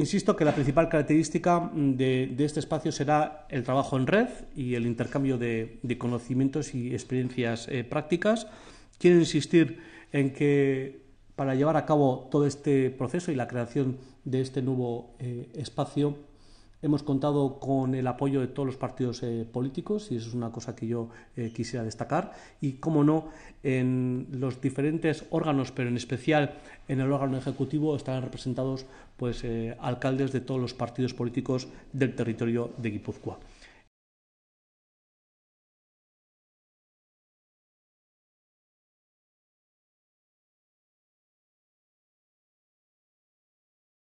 Insisto que la principal característica mm, de, este espacio será el trabajo en red y el intercambio de, conocimientos y experiencias eh, prácticas. Quiero insistir en que para llevar a cabo todo este proceso y la creación de este nuevo eh, espacio Hemos contado con el apoyo de todos los partidos eh, políticos y eso es una cosa que yo eh, quisiera destacar. Y, como no, en los diferentes órganos, pero en especial en el órgano ejecutivo, están representados pues, eh, alcaldes de todos los partidos políticos del territorio de Guipúzcoa.